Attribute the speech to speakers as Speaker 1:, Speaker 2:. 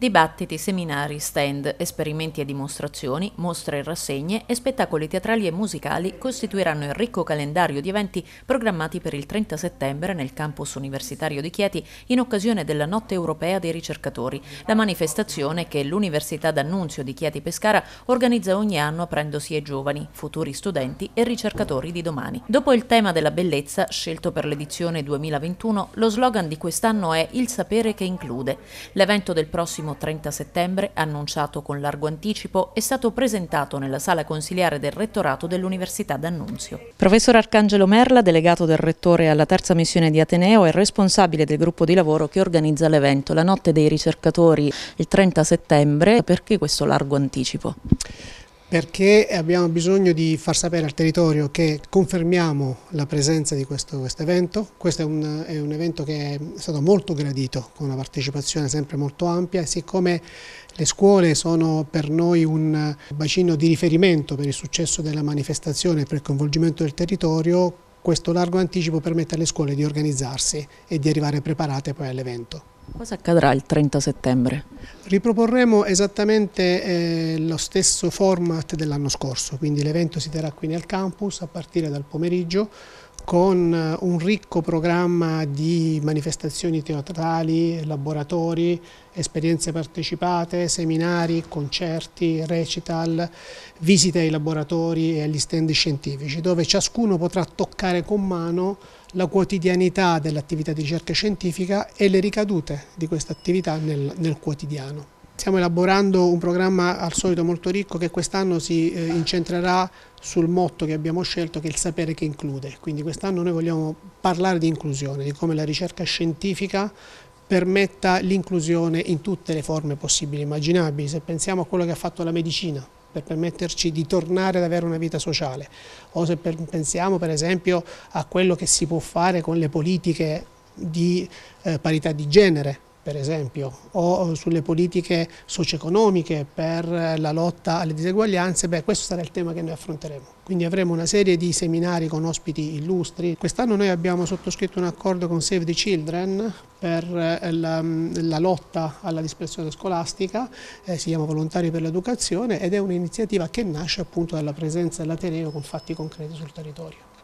Speaker 1: dibattiti, seminari, stand, esperimenti e dimostrazioni, mostre e rassegne e spettacoli teatrali e musicali costituiranno il ricco calendario di eventi programmati per il 30 settembre nel campus universitario di Chieti in occasione della Notte Europea dei Ricercatori, la manifestazione che l'Università d'Annunzio di Chieti Pescara organizza ogni anno aprendosi ai giovani, futuri studenti e ricercatori di domani. Dopo il tema della bellezza, scelto per l'edizione 2021, lo slogan di quest'anno è Il sapere che include. L'evento del prossimo prossimo 30 settembre, annunciato con largo anticipo, è stato presentato nella sala consiliare del rettorato dell'Università d'Annunzio. Professor Arcangelo Merla, delegato del rettore alla terza missione di Ateneo, è responsabile del gruppo di lavoro che organizza l'evento La notte dei ricercatori il 30 settembre. Perché questo largo anticipo?
Speaker 2: perché abbiamo bisogno di far sapere al territorio che confermiamo la presenza di questo quest evento. Questo è un, è un, evento che è stato molto gradito, con una partecipazione sempre molto ampia siccome le scuole sono per noi un bacino di riferimento per il successo della manifestazione e per il coinvolgimento del territorio, questo largo anticipo permette alle scuole di organizzarsi e di arrivare preparate poi all'evento.
Speaker 1: Cosa accadrà il 30
Speaker 2: settembre? Riproporremo esattamente eh, lo stesso format dell'anno scorso, quindi l'evento si terrà qui nel campus a partire dal pomeriggio con eh, un ricco programma di manifestazioni teatrali, laboratori, esperienze partecipate, seminari, concerti, recital, visite ai laboratori e agli stand scientifici, dove ciascuno potrà toccare con mano la quotidianità dell'attività di ricerca scientifica e le ricadute di questa attività nel, nel quotidiano. Stiamo elaborando un programma al solito molto ricco che quest'anno si eh, incentrerà sul motto che abbiamo scelto che è il sapere che include, quindi quest'anno noi vogliamo parlare di inclusione, di come la ricerca scientifica permetta l'inclusione in tutte le forme possibili e immaginabili, se pensiamo a quello che ha fatto la medicina per permetterci di tornare ad avere una vita sociale o se per, pensiamo per esempio a quello che si può fare con le politiche di eh, parità di genere per esempio, o sulle politiche socio-economiche per la lotta alle diseguaglianze, beh, questo sarà il tema che noi affronteremo. Quindi avremo una serie di seminari con ospiti illustri. Quest'anno noi abbiamo sottoscritto un accordo con Save the Children per eh, la, mm, la lotta alla dispersione scolastica, eh, si chiama Volontari per l'Educazione ed è un'iniziativa che nasce appunto dalla presenza dell'Ateneo con fatti concreti sul territorio.